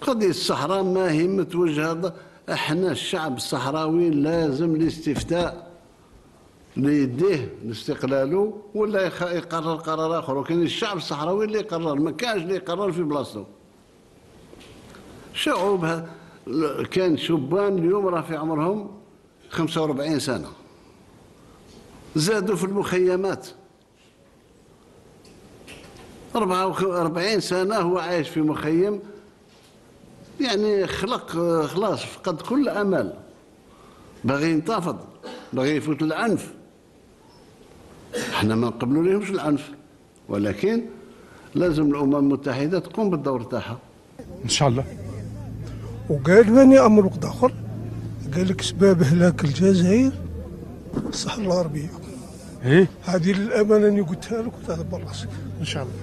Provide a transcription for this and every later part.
قضية الصحراء ما هي متوجهة احنا الشعب الصحراوي لازم الاستفتاء ليديه لاستقلاله ولا يقرر قرار اخر ولكن الشعب الصحراوي اللي يقرر ما كانش اللي يقرر في بلاصتو شعوبها كان شبان اليوم راه في عمرهم 45 سنه زادوا في المخيمات 44 سنه هو عايش في مخيم يعني خلق خلاص فقد كل امل باغي ينتفض باغي يفوت العنف احنا ما نقبلوا لهمش العنف ولكن لازم الامم المتحده تقوم بالدور تاعها ان شاء الله وقال بني امر وقت اخر قال لك سباب هلاك الجزائر الصحراء العربية ايه هذه الامانه اللي قلتها لك وتعذب راسك ان شاء الله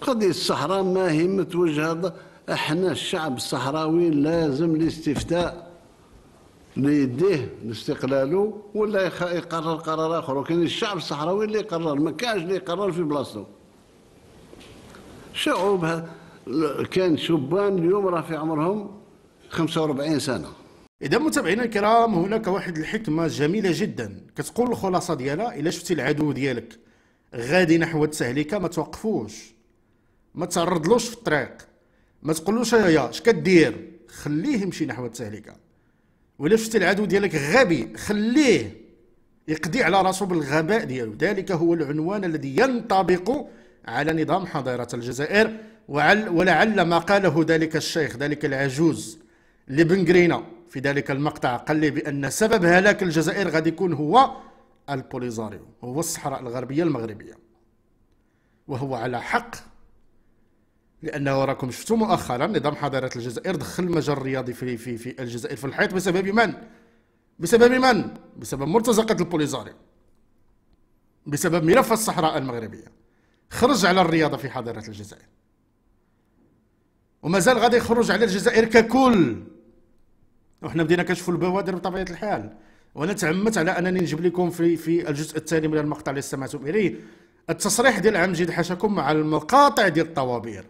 قضيه الصحراء ما هي متوجهه احنا الشعب الصحراوي لازم الاستفتاء ليديه لاستقلاله ولا يقرر قرار اخر ولكن الشعب الصحراوي اللي يقرر ما كانش اللي يقرر في بلاصتو شعوب كان شبان اليوم راه في عمرهم 45 سنه اذا متابعينا الكرام هناك واحد الحكمه جميله جدا كتقول الخلاصه ديالها الا شفتي العدو ديالك غادي نحو التهلكه ما توقفوش ما تعرضلوش في الطريق ما تقولوش يا اش كدير خليه يمشي نحو التهلكه ولا شفت العدو ديالك غبي خليه يقضي على راسه بالغباء ديالو ذلك هو العنوان الذي ينطبق على نظام حضيره الجزائر وعل ولعل ما قاله ذلك الشيخ ذلك العجوز لبنغرينا في ذلك المقطع قال لي بان سبب هلاك الجزائر غادي يكون هو البوليزاريو هو الصحراء الغربيه المغربيه وهو على حق لانه راكم شفتوا مؤخرا نظام حضاره الجزائر دخل المجال الرياضي في في في الجزائر في الحيط بسبب من؟ بسبب من؟ بسبب مرتزقه البوليزاري بسبب ملف الصحراء المغربيه خرج على الرياضه في حضاره الجزائر ومازال غادي يخرج على الجزائر ككل وحنا بدينا كنشوفوا البوادر بطبيعه الحال وانا تعمدت على انني نجيب لكم في في الجزء الثاني من المقطع اللي استمعتم اليه التصريح ديال عمجد حاشاكم مع المقاطع ديال الطوابير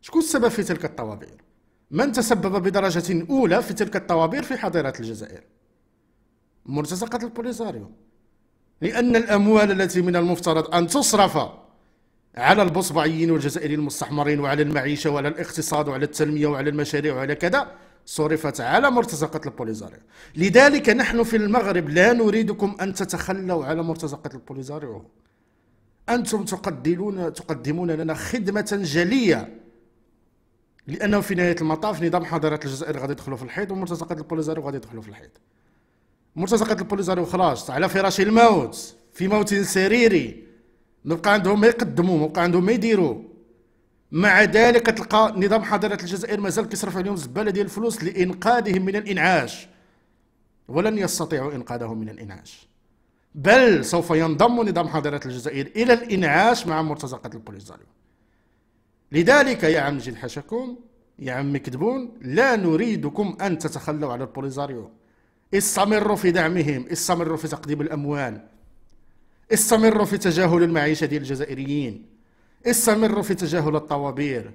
شكون السبب في تلك الطوابير؟ من تسبب بدرجة أولى في تلك الطوابير في حظيرة الجزائر؟ مرتزقة البوليزاريو لأن الأموال التي من المفترض أن تصرف على البصبعيين والجزائريين المستحمرين وعلى المعيشة وعلى الاقتصاد وعلى التنمية وعلى المشاريع وعلى كذا صرفت على مرتزقة البوليزاريو لذلك نحن في المغرب لا نريدكم أن تتخلوا على مرتزقة البوليزاريو أنتم تقدمون تقدمون لنا خدمة جلية لانه في نهايه المطاف نظام حضاره الجزائر غادي يدخلوا في الحيط ومرتزقه البوليزاريو غادي يدخلوا في الحيط مرتزقه البوليزاريو خلاص على فراش الموت في موت سريري نبقى عندهم ما يقدموا ما عندهم ما يديروا مع ذلك تلقى نظام حضاره الجزائر مازال كيصرف عليهم الزباله ديال الفلوس لانقاذهم من الانعاش ولن يستطيعوا انقاذهم من الانعاش بل سوف ينضم نظام حضاره الجزائر الى الانعاش مع مرتزقه البوليزاريو لذلك يا عم جن حشكم يا عم مكذبون لا نريدكم أن تتخلوا على البوليزاريو استمروا في دعمهم استمروا في تقديم الأموال استمروا في تجاهل المعيشة ديال الجزائريين استمروا في تجاهل الطوابير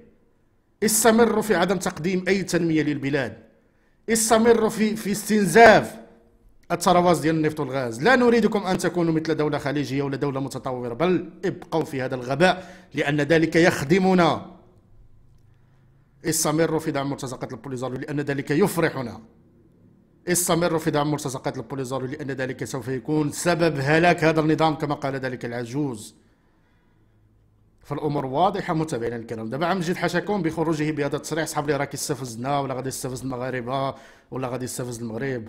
استمروا في عدم تقديم أي تنمية للبلاد استمروا في في استنزاف الثروات ديال النفط والغاز لا نريدكم أن تكونوا مثل دولة خليجية ولا دولة متطورة بل ابقوا في هذا الغباء لأن ذلك يخدمنا استمروا في دعم مرتزقات البوليزاريو لأن ذلك يفرحنا استمروا في دعم مرتزقات البوليزاريو لأن ذلك سوف يكون سبب هلاك هذا النظام كما قال ذلك العجوز فالامور واضحه متابعينا الكرام دابا عم جد حشاكم بخروجه بهذا التصريح صحاب لي راك استفزنا ولا غادي يستفز المغاربه ولا غادي يستفز المغرب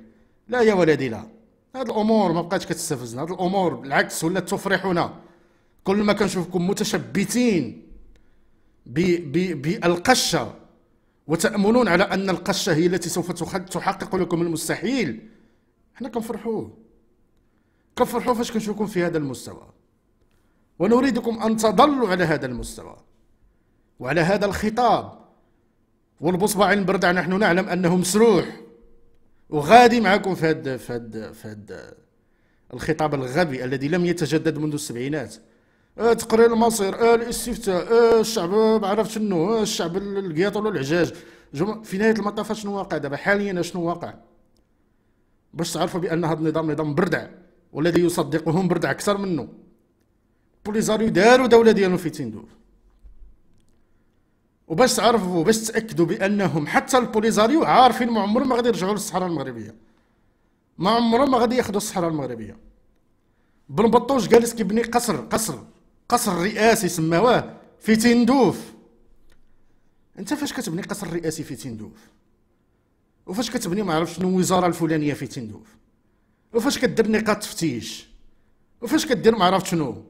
لا يا ولدي لا هاد الامور ما بقاتش كتستفزنا هاد الامور بالعكس ولات تفرحنا كل ما كنشوفكم متشبتين بالقشه وتامنون على ان القشه هي التي سوف تحقق لكم المستحيل حنا كنفرحوا كنفرحوا فاش كنشوفكم في هذا المستوى ونريدكم ان تظلوا على هذا المستوى وعلى هذا الخطاب والبصبع البردع نحن نعلم انه مسروح وغادي معكم في هذا في هذا في هذا الخطاب الغبي الذي لم يتجدد منذ السبعينات آه تقرير المصير آه الاستفتاء آه الشعب ما آه، عرفت شنو أه الشعب القياط ولا العجاج في نهايه المطاف شنو واقع دابا حاليا شنو واقع باش تعرفوا بان هذا النظام نظام بردع والذي يصدقهم بردع اكثر منه بوليزاريو داروا دوله ديالهم في تندوف وباش تعرفوا وباش تاكدوا بانهم حتى البوليزاريو عارفين ما عمرهم ما غادي يرجعوا للصحراء المغربيه ما عمرهم ما غادي ياخذوا الصحراء المغربيه بن بطوش جالس كيبني قصر قصر قصر رئاسي سماوه في تندوف انت فاش كتبني قصر رئاسي في تندوف وفاش كتبني ما عرفتش شنو الوزاره الفلانيه في تندوف وفاش كدير نقاط تفتيش وفاش كدير ما عرفتش شنو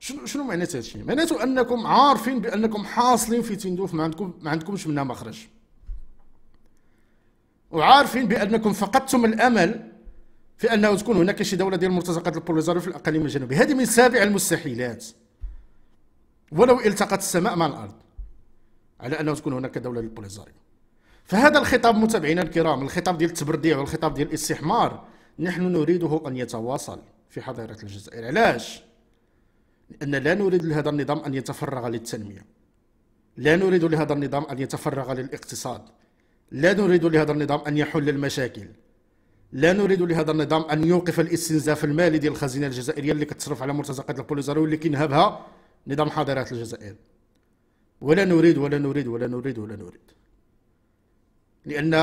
شنو شنو معناتها هادشي معناته انكم عارفين بانكم حاصلين في تندوف ما عندكم ما عندكمش منها مخرج وعارفين بانكم فقدتم الامل في انه تكون هناك شي دوله ديال مرتزقه البوليزاريو في الاقاليم الجنوبيه هذه من سابع المستحيلات ولو التقت السماء مع الارض على انه تكون هناك دوله للبوليزاريو فهذا الخطاب متابعينا الكرام الخطاب ديال التبرديع والخطاب ديال الاستحمار نحن نريده ان يتواصل في حضاره الجزائر علاش لأن لا نريد لهذا النظام أن يتفرغ للتنمية لا نريد لهذا النظام أن يتفرغ للاقتصاد لا نريد لهذا النظام أن يحل المشاكل لا نريد لهذا النظام أن يوقف الاستنزاف المالي ديال الخزينة الجزائرية اللي كتصرف على مرتزقات البوليزاريو واللي كينهبها نظام حاضرات الجزائر ولا نريد ولا نريد ولا نريد ولا نريد لأن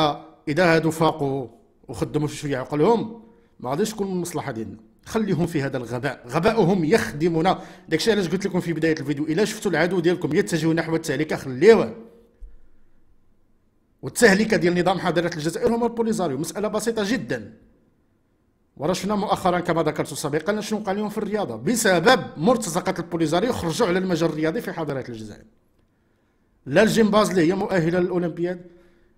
إذا هادو فاقوا وخدموا في شوية عقلهم ما غاديش تكون المصلحة ديالنا خليهم في هذا الغباء غباؤهم يخدمنا داكشي علاش قلت لكم في بدايه الفيديو الا شفتوا العدو ديالكم يتجه نحو التهلكه خليوه والتهلكه ديال نظام حضاره الجزائر هما البوليزاريو مساله بسيطه جدا ورا شفنا مؤخرا كما ذكرت سابقا شنو وقع لهم في الرياضه بسبب مرتزقه البوليزاريو خرجوا على المجال الرياضي في حضاره الجزائر لا الجيمباز اللي هي مؤهله للاولمبياد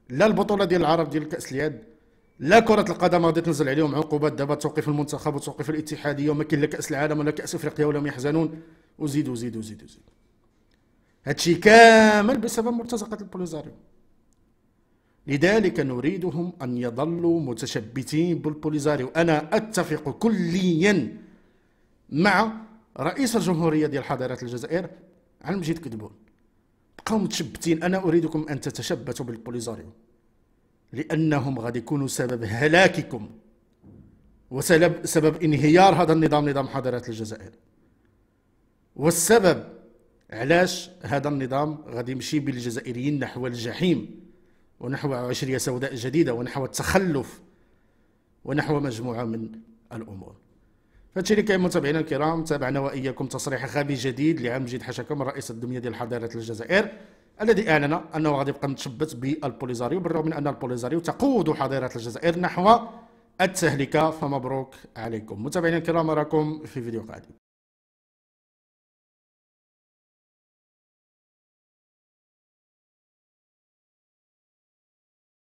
لا البطوله ديال العرب ديال كاس اليد لا كرة القدم غادي تنزل عليهم عقوبات دابا توقيف المنتخب وتوقيف الاتحادية وما كاين لا كأس العالم ولا كأس افريقيا ولا يحزنون وزيد وزيد وزيد وزيد هادشي كامل بسبب مرتزقة البوليزاريو لذلك نريدهم أن يظلوا متشبتين بالبوليزاريو أنا أتفق كليا مع رئيس الجمهورية ديال حضارة الجزائر على مجيد كدبون بقاو متشبتين أنا أريدكم أن تتشبتوا بالبوليزاريو لأنهم غادي يكونوا سبب هلاككم وسبب سبب انهيار هذا النظام نظام حضارة الجزائر والسبب علاش هذا النظام غادي يمشي بالجزائريين نحو الجحيم ونحو عشرية سوداء جديدة ونحو التخلف ونحو مجموعة من الأمور فهادشي اللي كاين متابعينا الكرام تابعنا واياكم تصريح غبي جديد لعمجد حشكم رئيس الدميه ديال حضاره الجزائر الذي اعلن انه غادي يبقى متشبت بالبوليزاريو بالرغم من ان البوليزاريو تقود حضيره الجزائر نحو التهلكه فمبروك عليكم متابعينا الكرام اراكم في فيديو قادم